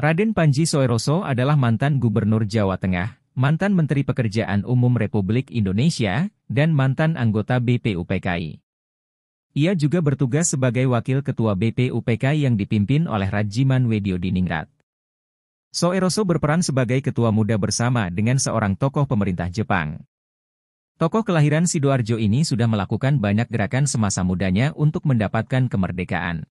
Raden Panji Soeroso adalah mantan Gubernur Jawa Tengah, mantan Menteri Pekerjaan Umum Republik Indonesia, dan mantan anggota BPUPKI. Ia juga bertugas sebagai Wakil Ketua BPUPKI yang dipimpin oleh Rajiman Wedio Diningrat. Soeroso berperan sebagai ketua muda bersama dengan seorang tokoh pemerintah Jepang. Tokoh kelahiran Sidoarjo ini sudah melakukan banyak gerakan semasa mudanya untuk mendapatkan kemerdekaan.